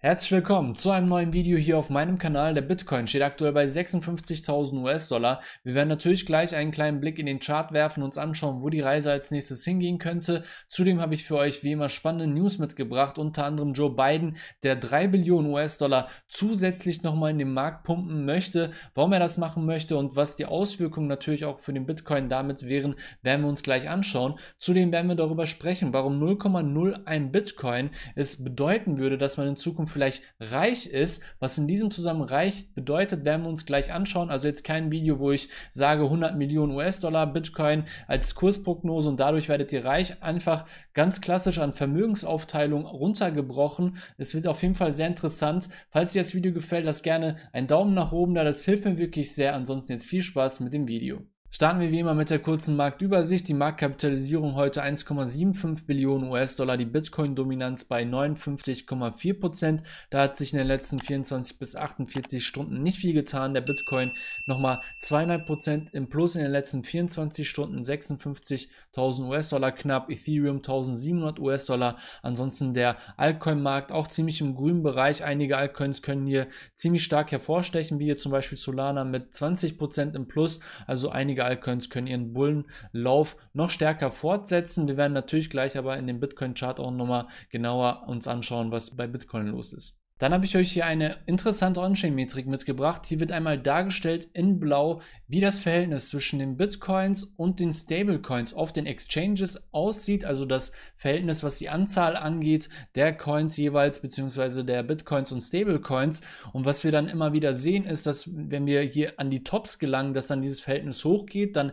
Herzlich willkommen zu einem neuen Video hier auf meinem Kanal. Der Bitcoin steht aktuell bei 56.000 US-Dollar. Wir werden natürlich gleich einen kleinen Blick in den Chart werfen, und uns anschauen, wo die Reise als nächstes hingehen könnte. Zudem habe ich für euch wie immer spannende News mitgebracht, unter anderem Joe Biden, der 3 Billionen US-Dollar zusätzlich nochmal in den Markt pumpen möchte. Warum er das machen möchte und was die Auswirkungen natürlich auch für den Bitcoin damit wären, werden wir uns gleich anschauen. Zudem werden wir darüber sprechen, warum 0,01 Bitcoin es bedeuten würde, dass man in Zukunft vielleicht reich ist. Was in diesem Zusammenhang reich bedeutet, werden wir uns gleich anschauen. Also jetzt kein Video, wo ich sage 100 Millionen US-Dollar Bitcoin als Kursprognose und dadurch werdet ihr reich. Einfach ganz klassisch an Vermögensaufteilung runtergebrochen. Es wird auf jeden Fall sehr interessant. Falls dir das Video gefällt, lasst gerne einen Daumen nach oben da. Das hilft mir wirklich sehr. Ansonsten jetzt viel Spaß mit dem Video. Starten wir wie immer mit der kurzen Marktübersicht. Die Marktkapitalisierung heute 1,75 Billionen US-Dollar, die Bitcoin-Dominanz bei 59,4 Prozent. Da hat sich in den letzten 24 bis 48 Stunden nicht viel getan. Der Bitcoin nochmal 2,5% Prozent im Plus in den letzten 24 Stunden 56.000 US-Dollar knapp, Ethereum 1.700 US-Dollar. Ansonsten der Altcoin-Markt auch ziemlich im grünen Bereich. Einige Altcoins können hier ziemlich stark hervorstechen, wie hier zum Beispiel Solana mit 20 Prozent im Plus. Also einige einige Altcoins können ihren Bullenlauf noch stärker fortsetzen. Wir werden natürlich gleich aber in dem Bitcoin-Chart auch nochmal genauer uns anschauen, was bei Bitcoin los ist. Dann habe ich euch hier eine interessante On-Chain-Metrik mitgebracht. Hier wird einmal dargestellt in blau, wie das Verhältnis zwischen den Bitcoins und den Stablecoins auf den Exchanges aussieht. Also das Verhältnis, was die Anzahl angeht, der Coins jeweils, beziehungsweise der Bitcoins und Stablecoins. Und was wir dann immer wieder sehen, ist, dass wenn wir hier an die Tops gelangen, dass dann dieses Verhältnis hochgeht, dann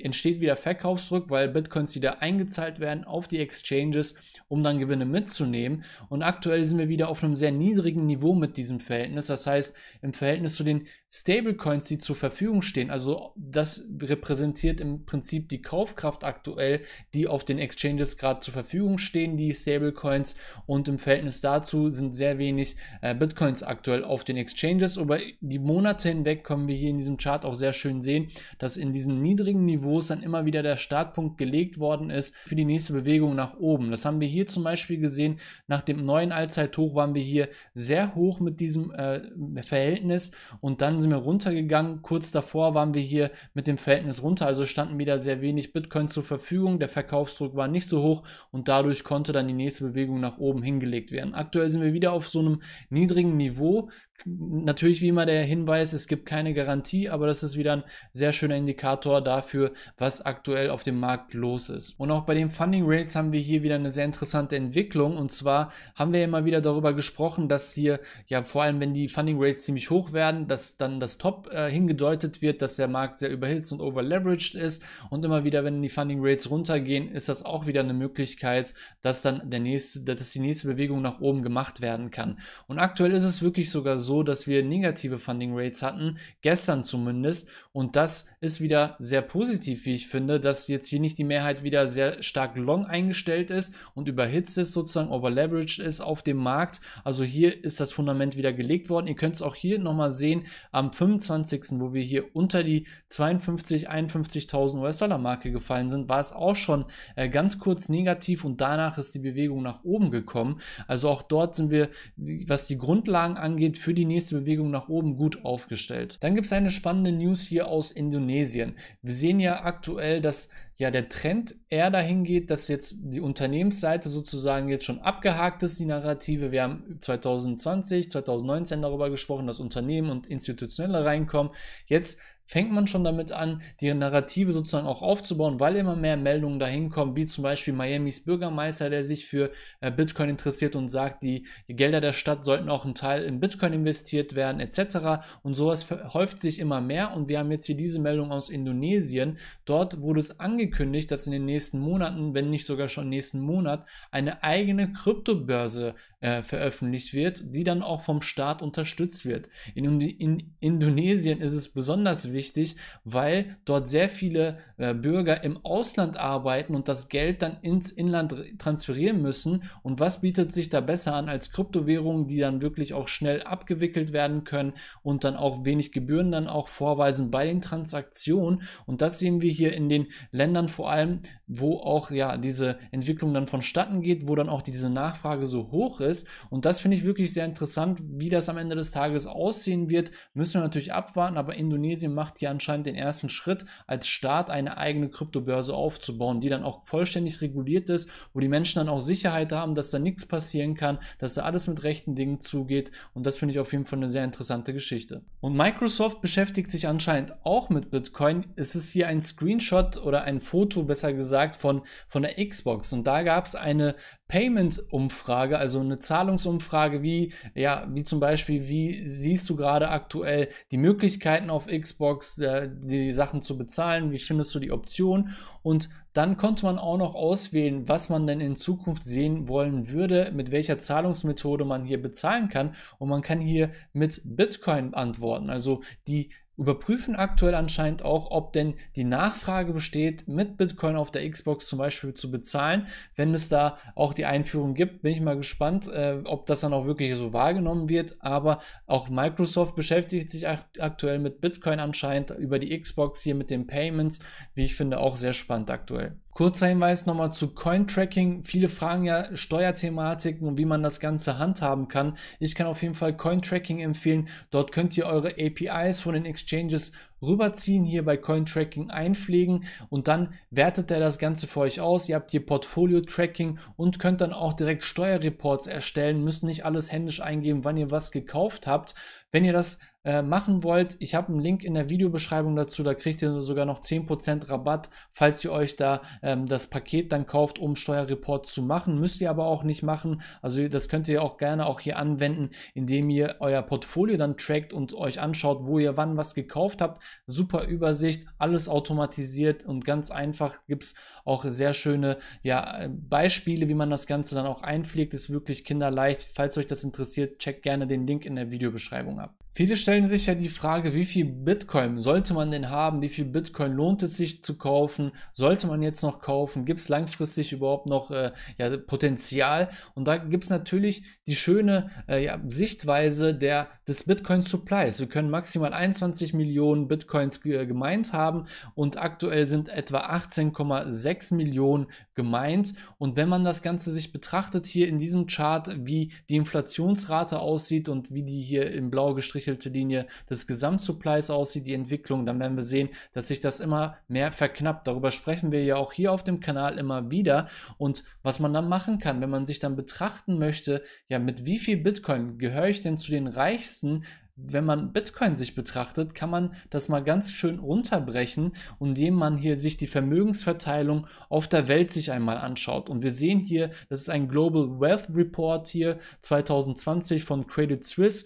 entsteht wieder Verkaufsdruck, weil Bitcoins wieder eingezahlt werden auf die Exchanges, um dann Gewinne mitzunehmen. Und aktuell sind wir wieder auf einem sehr niedrigen niedrigen Niveau mit diesem Verhältnis. Das heißt, im Verhältnis zu den Stablecoins, die zur Verfügung stehen. Also das repräsentiert im Prinzip die Kaufkraft aktuell, die auf den Exchanges gerade zur Verfügung stehen, die Stablecoins. Und im Verhältnis dazu sind sehr wenig äh, Bitcoins aktuell auf den Exchanges. Über die Monate hinweg können wir hier in diesem Chart auch sehr schön sehen, dass in diesen niedrigen Niveaus dann immer wieder der Startpunkt gelegt worden ist für die nächste Bewegung nach oben. Das haben wir hier zum Beispiel gesehen. Nach dem neuen Allzeithoch waren wir hier sehr hoch mit diesem äh, Verhältnis und dann dann sind wir runtergegangen. Kurz davor waren wir hier mit dem Verhältnis runter, also standen wieder sehr wenig Bitcoin zur Verfügung. Der Verkaufsdruck war nicht so hoch und dadurch konnte dann die nächste Bewegung nach oben hingelegt werden. Aktuell sind wir wieder auf so einem niedrigen Niveau. Natürlich wie immer der Hinweis, es gibt keine Garantie, aber das ist wieder ein sehr schöner Indikator dafür, was aktuell auf dem Markt los ist. Und auch bei den Funding Rates haben wir hier wieder eine sehr interessante Entwicklung und zwar haben wir immer wieder darüber gesprochen, dass hier ja vor allem wenn die Funding Rates ziemlich hoch werden, dass dann das Top äh, hingedeutet wird, dass der Markt sehr überhitzt und overleveraged ist und immer wieder wenn die Funding Rates runtergehen, ist das auch wieder eine Möglichkeit, dass dann der nächste dass die nächste Bewegung nach oben gemacht werden kann. Und aktuell ist es wirklich sogar so so, dass wir negative Funding Rates hatten, gestern zumindest. Und das ist wieder sehr positiv, wie ich finde, dass jetzt hier nicht die Mehrheit wieder sehr stark long eingestellt ist und überhitzt ist, sozusagen overleveraged ist auf dem Markt. Also hier ist das Fundament wieder gelegt worden. Ihr könnt es auch hier nochmal sehen am 25., wo wir hier unter die 52, 51.000 US-Dollar Marke gefallen sind, war es auch schon äh, ganz kurz negativ und danach ist die Bewegung nach oben gekommen. Also auch dort sind wir, was die Grundlagen angeht, für die die nächste Bewegung nach oben gut aufgestellt. Dann gibt es eine spannende News hier aus Indonesien. Wir sehen ja aktuell, dass ja der Trend eher dahin geht, dass jetzt die Unternehmensseite sozusagen jetzt schon abgehakt ist, die Narrative. Wir haben 2020, 2019 darüber gesprochen, dass Unternehmen und Institutionelle reinkommen. Jetzt fängt man schon damit an, die Narrative sozusagen auch aufzubauen, weil immer mehr Meldungen dahin kommen, wie zum Beispiel Miamis Bürgermeister, der sich für äh, Bitcoin interessiert und sagt, die Gelder der Stadt sollten auch ein Teil in Bitcoin investiert werden, etc. Und sowas häuft sich immer mehr. Und wir haben jetzt hier diese Meldung aus Indonesien. Dort wurde es angekündigt, dass in den nächsten Monaten, wenn nicht sogar schon nächsten Monat, eine eigene Kryptobörse äh, veröffentlicht wird, die dann auch vom Staat unterstützt wird. In, in Indonesien ist es besonders wichtig, weil dort sehr viele äh, Bürger im Ausland arbeiten und das Geld dann ins Inland transferieren müssen. Und was bietet sich da besser an als Kryptowährungen, die dann wirklich auch schnell abgewickelt werden können und dann auch wenig Gebühren dann auch vorweisen bei den Transaktionen. Und das sehen wir hier in den Ländern vor allem, wo auch ja diese Entwicklung dann vonstatten geht, wo dann auch diese Nachfrage so hoch ist ist. Und das finde ich wirklich sehr interessant. Wie das am Ende des Tages aussehen wird, müssen wir natürlich abwarten. Aber Indonesien macht hier anscheinend den ersten Schritt, als Staat eine eigene Kryptobörse aufzubauen, die dann auch vollständig reguliert ist, wo die Menschen dann auch Sicherheit haben, dass da nichts passieren kann, dass da alles mit rechten Dingen zugeht. Und das finde ich auf jeden Fall eine sehr interessante Geschichte. Und Microsoft beschäftigt sich anscheinend auch mit Bitcoin. Es ist hier ein Screenshot oder ein Foto, besser gesagt, von, von der Xbox. Und da gab es eine payment umfrage also eine Zahlungsumfrage, wie, ja, wie zum Beispiel, wie siehst du gerade aktuell die Möglichkeiten auf Xbox, äh, die Sachen zu bezahlen, wie findest du die Option? Und dann konnte man auch noch auswählen, was man denn in Zukunft sehen wollen würde, mit welcher Zahlungsmethode man hier bezahlen kann. Und man kann hier mit Bitcoin antworten. Also die überprüfen aktuell anscheinend auch, ob denn die Nachfrage besteht, mit Bitcoin auf der Xbox zum Beispiel zu bezahlen. Wenn es da auch die Einführung gibt, bin ich mal gespannt, äh, ob das dann auch wirklich so wahrgenommen wird. Aber auch Microsoft beschäftigt sich akt aktuell mit Bitcoin anscheinend über die Xbox hier mit den Payments, wie ich finde, auch sehr spannend aktuell. Kurzer Hinweis nochmal zu Cointracking. Viele fragen ja Steuerthematiken und wie man das Ganze handhaben kann. Ich kann auf jeden Fall Cointracking empfehlen. Dort könnt ihr eure APIs von den Exchanges rüberziehen, hier bei Cointracking einpflegen und dann wertet er das Ganze für euch aus. Ihr habt hier Portfolio-Tracking und könnt dann auch direkt Steuerreports erstellen, müsst nicht alles händisch eingeben, wann ihr was gekauft habt, wenn ihr das äh, machen wollt, ich habe einen Link in der Videobeschreibung dazu, da kriegt ihr sogar noch 10% Rabatt, falls ihr euch da ähm, das Paket dann kauft, um Steuerreport zu machen. Müsst ihr aber auch nicht machen. Also das könnt ihr auch gerne auch hier anwenden, indem ihr euer Portfolio dann trackt und euch anschaut, wo ihr wann was gekauft habt. Super Übersicht, alles automatisiert und ganz einfach gibt es auch sehr schöne ja, äh, Beispiele, wie man das Ganze dann auch einpflegt. Ist wirklich kinderleicht. Falls euch das interessiert, checkt gerne den Link in der Videobeschreibung. up. Viele stellen sich ja die Frage, wie viel Bitcoin sollte man denn haben? Wie viel Bitcoin lohnt es sich zu kaufen? Sollte man jetzt noch kaufen? Gibt es langfristig überhaupt noch äh, ja, Potenzial? Und da gibt es natürlich die schöne äh, ja, Sichtweise der, des Bitcoin Supplies. Wir können maximal 21 Millionen Bitcoins äh, gemeint haben und aktuell sind etwa 18,6 Millionen gemeint. Und wenn man das Ganze sich betrachtet hier in diesem Chart, wie die Inflationsrate aussieht und wie die hier in blau gestrichen gestrichelte Linie des Gesamtsupplies aussieht, die Entwicklung, dann werden wir sehen, dass sich das immer mehr verknappt. Darüber sprechen wir ja auch hier auf dem Kanal immer wieder. Und was man dann machen kann, wenn man sich dann betrachten möchte, ja, mit wie viel Bitcoin gehöre ich denn zu den Reichsten? wenn man Bitcoin sich betrachtet, kann man das mal ganz schön runterbrechen, indem man hier sich die Vermögensverteilung auf der Welt sich einmal anschaut. Und wir sehen hier, das ist ein Global Wealth Report hier 2020 von Credit Suisse.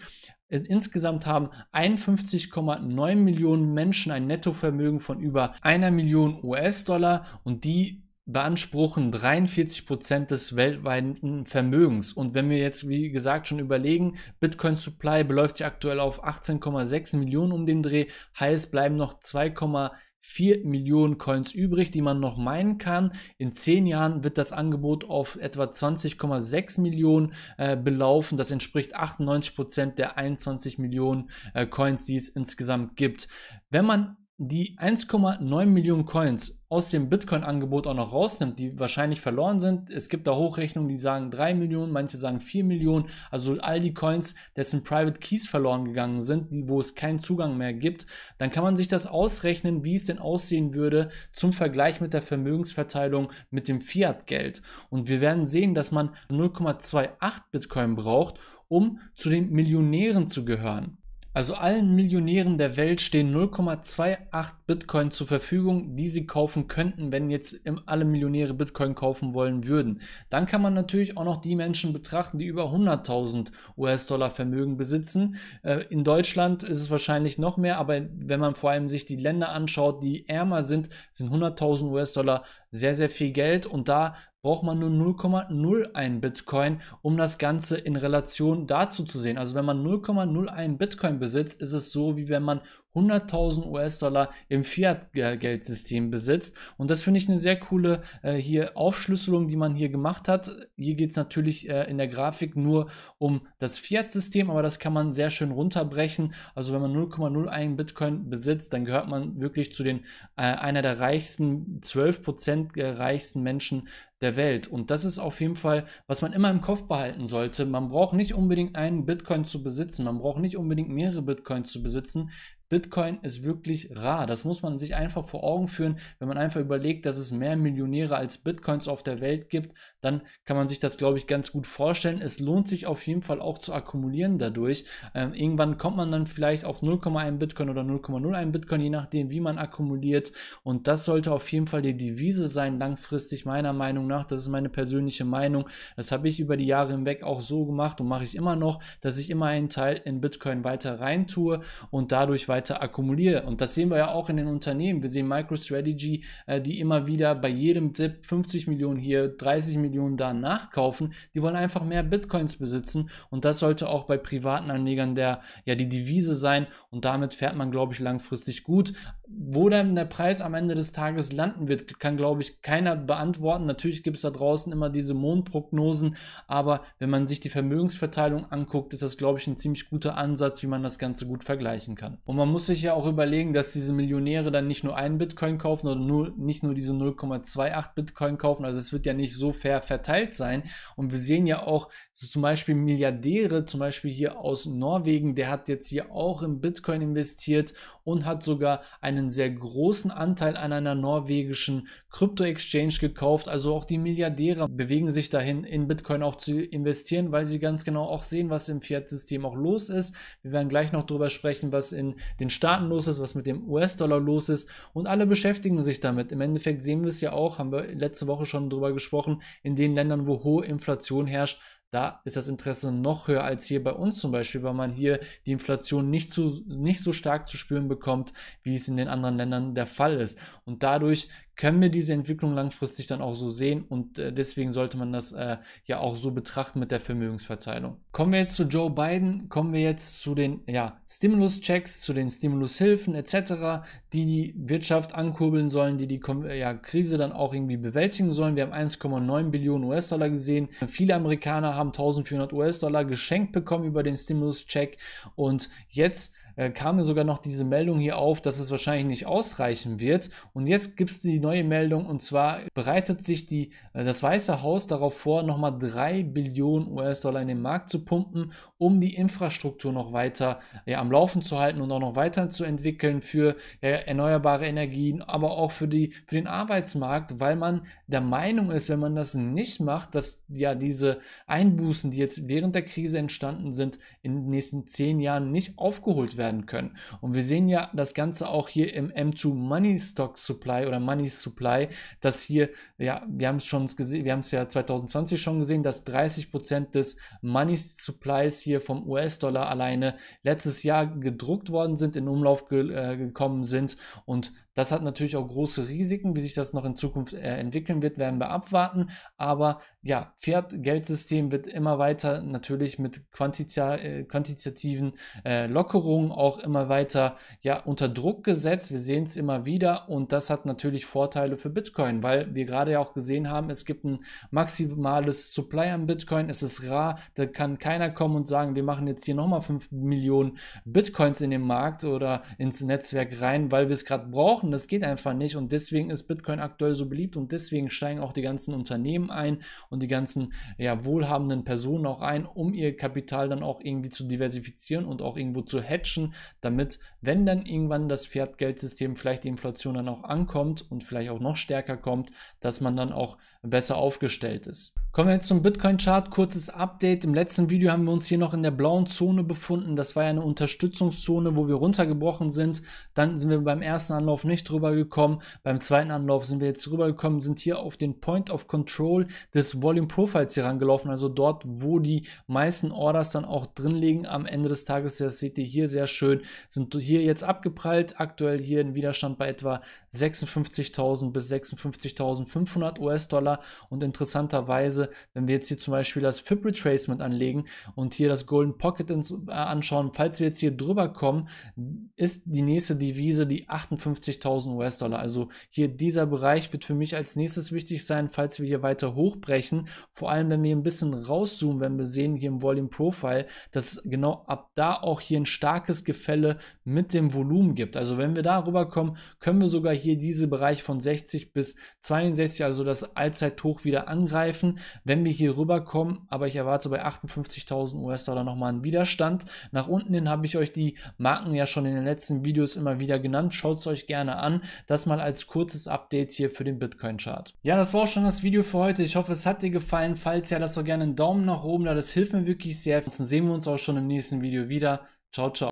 Insgesamt haben 51,9 Millionen Menschen ein Nettovermögen von über einer Million US-Dollar und die beanspruchen 43 Prozent des weltweiten Vermögens. Und wenn wir jetzt, wie gesagt, schon überlegen, Bitcoin Supply beläuft sich aktuell auf 18,6 Millionen um den Dreh, heißt bleiben noch 2, 4 Millionen Coins übrig, die man noch meinen kann. In 10 Jahren wird das Angebot auf etwa 20,6 Millionen äh, belaufen. Das entspricht 98% Prozent der 21 Millionen äh, Coins, die es insgesamt gibt. Wenn man die 1,9 Millionen Coins aus dem Bitcoin-Angebot auch noch rausnimmt, die wahrscheinlich verloren sind. Es gibt da Hochrechnungen, die sagen 3 Millionen, manche sagen 4 Millionen. Also all die Coins, dessen Private Keys verloren gegangen sind, die, wo es keinen Zugang mehr gibt, dann kann man sich das ausrechnen, wie es denn aussehen würde zum Vergleich mit der Vermögensverteilung mit dem Fiat-Geld. Und wir werden sehen, dass man 0,28 Bitcoin braucht, um zu den Millionären zu gehören. Also allen Millionären der Welt stehen 0,28 Bitcoin zur Verfügung, die sie kaufen könnten, wenn jetzt alle Millionäre Bitcoin kaufen wollen würden. Dann kann man natürlich auch noch die Menschen betrachten, die über 100.000 US-Dollar Vermögen besitzen. Äh, in Deutschland ist es wahrscheinlich noch mehr, aber wenn man vor allem sich die Länder anschaut, die ärmer sind, sind 100.000 US-Dollar sehr, sehr viel Geld und da braucht man nur 0,01 Bitcoin, um das Ganze in Relation dazu zu sehen. Also wenn man 0,01 Bitcoin besitzt, ist es so, wie wenn man 100.000 US-Dollar im Fiat-Geldsystem besitzt. Und das finde ich eine sehr coole äh, hier Aufschlüsselung, die man hier gemacht hat. Hier geht es natürlich äh, in der Grafik nur um das Fiat-System, aber das kann man sehr schön runterbrechen. Also wenn man 0,01 Bitcoin besitzt, dann gehört man wirklich zu den äh, einer der reichsten, 12% äh, reichsten Menschen der Welt. Und das ist auf jeden Fall, was man immer im Kopf behalten sollte. Man braucht nicht unbedingt einen Bitcoin zu besitzen, man braucht nicht unbedingt mehrere Bitcoins zu besitzen. Bitcoin ist wirklich rar. Das muss man sich einfach vor Augen führen. Wenn man einfach überlegt, dass es mehr Millionäre als Bitcoins auf der Welt gibt, dann kann man sich das, glaube ich, ganz gut vorstellen. Es lohnt sich auf jeden Fall auch zu akkumulieren dadurch. Ähm, irgendwann kommt man dann vielleicht auf 0,1 Bitcoin oder 0,01 Bitcoin, je nachdem, wie man akkumuliert. Und das sollte auf jeden Fall die Devise sein, langfristig meiner Meinung nach. Das ist meine persönliche Meinung. Das habe ich über die Jahre hinweg auch so gemacht und mache ich immer noch, dass ich immer einen Teil in Bitcoin weiter rein tue und dadurch weiter weiter akkumuliere. Und das sehen wir ja auch in den Unternehmen. Wir sehen MicroStrategy, äh, die immer wieder bei jedem ZIP 50 Millionen hier, 30 Millionen da nachkaufen. Die wollen einfach mehr Bitcoins besitzen. Und das sollte auch bei privaten Anlegern der, ja, die Devise sein. Und damit fährt man, glaube ich, langfristig gut. Wo dann der Preis am Ende des Tages landen wird, kann, glaube ich, keiner beantworten. Natürlich gibt es da draußen immer diese Mondprognosen, aber wenn man sich die Vermögensverteilung anguckt, ist das, glaube ich, ein ziemlich guter Ansatz, wie man das Ganze gut vergleichen kann. Und man muss sich ja auch überlegen, dass diese Millionäre dann nicht nur einen Bitcoin kaufen oder nur, nicht nur diese 0,28 Bitcoin kaufen. Also es wird ja nicht so fair verteilt sein. Und wir sehen ja auch so zum Beispiel Milliardäre, zum Beispiel hier aus Norwegen, der hat jetzt hier auch in Bitcoin investiert und hat sogar einen sehr großen Anteil an einer norwegischen Krypto-Exchange gekauft. Also auch die Milliardäre bewegen sich dahin, in Bitcoin auch zu investieren, weil sie ganz genau auch sehen, was im Fiat-System auch los ist. Wir werden gleich noch darüber sprechen, was in den Staaten los ist, was mit dem US-Dollar los ist und alle beschäftigen sich damit. Im Endeffekt sehen wir es ja auch, haben wir letzte Woche schon drüber gesprochen, in den Ländern, wo hohe Inflation herrscht, da ist das Interesse noch höher als hier bei uns zum Beispiel, weil man hier die Inflation nicht so, nicht so stark zu spüren bekommt, wie es in den anderen Ländern der Fall ist. Und dadurch können wir diese Entwicklung langfristig dann auch so sehen und äh, deswegen sollte man das äh, ja auch so betrachten mit der Vermögensverteilung. Kommen wir jetzt zu Joe Biden, kommen wir jetzt zu den ja, Stimulus-Checks, zu den Stimulushilfen etc., die die Wirtschaft ankurbeln sollen, die die ja, Krise dann auch irgendwie bewältigen sollen. Wir haben 1,9 Billionen US-Dollar gesehen. Viele Amerikaner haben 1400 US-Dollar geschenkt bekommen über den Stimulus-Check und jetzt äh, kam mir sogar noch diese Meldung hier auf, dass es wahrscheinlich nicht ausreichen wird. Und jetzt gibt es die neue Meldung und zwar bereitet sich die, äh, das Weiße Haus darauf vor, nochmal 3 Billionen US-Dollar in den Markt zu pumpen, um die Infrastruktur noch weiter ja, am Laufen zu halten und auch noch weiter zu entwickeln für ja, erneuerbare Energien, aber auch für, die, für den Arbeitsmarkt, weil man der Meinung ist, wenn man das nicht macht, dass ja diese Einbußen, die jetzt während der Krise entstanden sind, in den nächsten zehn Jahren nicht aufgeholt werden werden können. Und wir sehen ja das Ganze auch hier im M2 Money Stock Supply oder Money Supply, dass hier, ja, wir haben es schon gesehen, wir haben es ja 2020 schon gesehen, dass 30% Prozent des Money Supplies hier vom US-Dollar alleine letztes Jahr gedruckt worden sind, in Umlauf ge äh, gekommen sind und das hat natürlich auch große Risiken. Wie sich das noch in Zukunft äh, entwickeln wird, werden wir abwarten. Aber ja, Fiat-Geldsystem wird immer weiter natürlich mit Quantita äh, quantitativen äh, Lockerungen auch immer weiter ja, unter Druck gesetzt. Wir sehen es immer wieder und das hat natürlich Vorteile für Bitcoin, weil wir gerade ja auch gesehen haben, es gibt ein maximales Supply an Bitcoin. Es ist rar, da kann keiner kommen und sagen, wir machen jetzt hier nochmal 5 Millionen Bitcoins in den Markt oder ins Netzwerk rein, weil wir es gerade brauchen kochen, das geht einfach nicht und deswegen ist Bitcoin aktuell so beliebt und deswegen steigen auch die ganzen Unternehmen ein und die ganzen ja, wohlhabenden Personen auch ein, um ihr Kapital dann auch irgendwie zu diversifizieren und auch irgendwo zu hatchen, damit, wenn dann irgendwann das Fiat-Geldsystem vielleicht die Inflation dann auch ankommt und vielleicht auch noch stärker kommt, dass man dann auch besser aufgestellt ist. Kommen wir jetzt zum Bitcoin-Chart. Kurzes Update. Im letzten Video haben wir uns hier noch in der blauen Zone befunden. Das war ja eine Unterstützungszone, wo wir runtergebrochen sind. Dann sind wir beim ersten Anlauf nicht nicht rübergekommen. Beim zweiten Anlauf sind wir jetzt rübergekommen, sind hier auf den Point of Control des Volume Profiles hier rangelaufen, also dort, wo die meisten Orders dann auch drin liegen am Ende des Tages. Das seht ihr hier sehr schön, sind hier jetzt abgeprallt, aktuell hier ein Widerstand bei etwa 56.000 bis 56.500 US-Dollar und interessanterweise, wenn wir jetzt hier zum Beispiel das FIP Retracement anlegen und hier das Golden Pocket äh, anschauen, falls wir jetzt hier drüber kommen, ist die nächste Devise die 58.000 50.000 US-Dollar. Also hier dieser Bereich wird für mich als nächstes wichtig sein, falls wir hier weiter hochbrechen. Vor allem, wenn wir ein bisschen rauszoomen, wenn wir sehen hier im Volume Profile, dass genau ab da auch hier ein starkes Gefälle mit dem Volumen gibt. Also wenn wir da rüberkommen, können wir sogar hier diesen Bereich von 60 bis 62, also das Allzeithoch wieder angreifen. Wenn wir hier rüberkommen, aber ich erwarte bei 58.000 US-Dollar nochmal einen Widerstand. Nach unten hin habe ich euch die Marken ja schon in den letzten Videos immer wieder genannt. Schaut es euch gerne gerne an. Das mal als kurzes Update hier für den Bitcoin-Chart. Ja, das war auch schon das Video für heute. Ich hoffe, es hat dir gefallen. Falls ja, lass doch gerne einen Daumen nach oben da. Das hilft mir wirklich sehr. Dann sehen wir uns auch schon im nächsten Video wieder. Ciao, ciao.